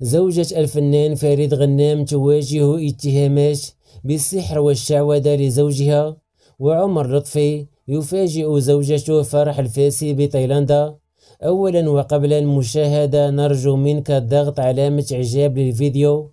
زوجة الفنان فريد غنام تواجه اتهامات بالسحر والشعوذة لزوجها وعمر لطفي يفاجئ زوجته فرح الفاسي بتايلاندا أولا وقبل المشاهدة نرجو منك الضغط علامة إعجاب للفيديو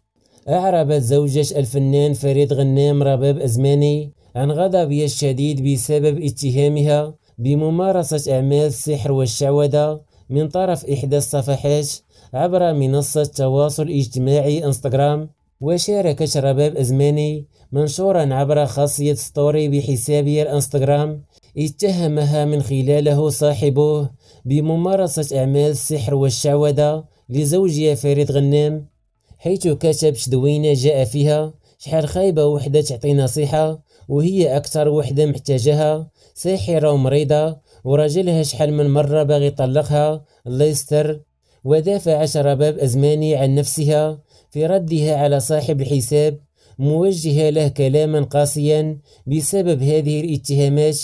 أعربت زوجة الفنان فريد غنام رباب أزماني عن غضبها الشديد بسبب اتهامها بممارسة أعمال السحر والشعوذة من طرف إحدى الصفحات عبر منصة تواصل اجتماعي انستغرام وشارك شباب أزماني منشورا عبر خاصية ستوري بحسابه الانستغرام اتهمها من خلاله صاحبه بممارسة أعمال السحر والشعوذة لزوجها فريد غنام حيث كتب شدوينة جاء فيها شحال خايبة وحدة تعطي نصيحة وهي أكثر وحدة محتاجها ساحرة ومريضة وراجلها شحال من مرة باغي يطلقها الله يستر ودافع شرباب أزماني عن نفسها في ردها على صاحب الحساب موجهة له كلاما قاسيا بسبب هذه الاتهامات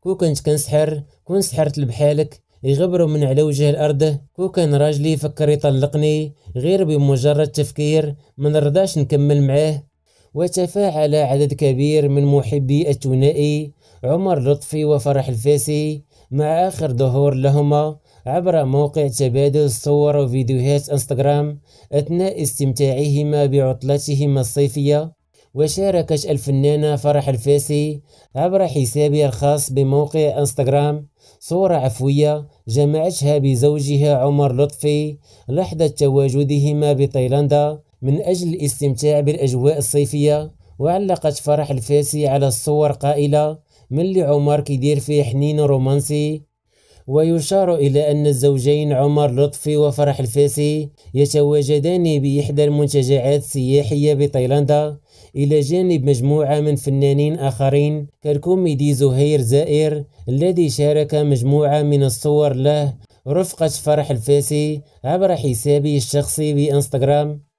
كو كنت كنسحر كون سحرت لبحالك يغبروا من على وجه الأرض كو كان راجلي يفكر يطلقني غير بمجرد تفكير من رضاش نكمل معاه وتفاعل عدد كبير من محبي الثنائي عمر لطفي وفرح الفاسي مع آخر ظهور لهما عبر موقع تبادل صور وفيديوهات انستغرام أثناء استمتاعهما بعطلتهما الصيفية وشاركت الفنانة فرح الفاسي عبر حسابها الخاص بموقع انستغرام صورة عفوية جمعتها بزوجها عمر لطفي لحظة تواجدهما بتايلاندا من أجل الاستمتاع بالأجواء الصيفية وعلقت فرح الفاسي على الصور قائلة من اللي عمر كيدير فيه حنين رومانسي ويشار إلى أن الزوجين عمر لطفي وفرح الفاسي يتواجدان بإحدى المنتجعات السياحية بتايلاندا إلى جانب مجموعة من فنانين آخرين كالكوميدي زهير زائر الذي شارك مجموعة من الصور له رفقة فرح الفاسي عبر حسابه الشخصي بإنستغرام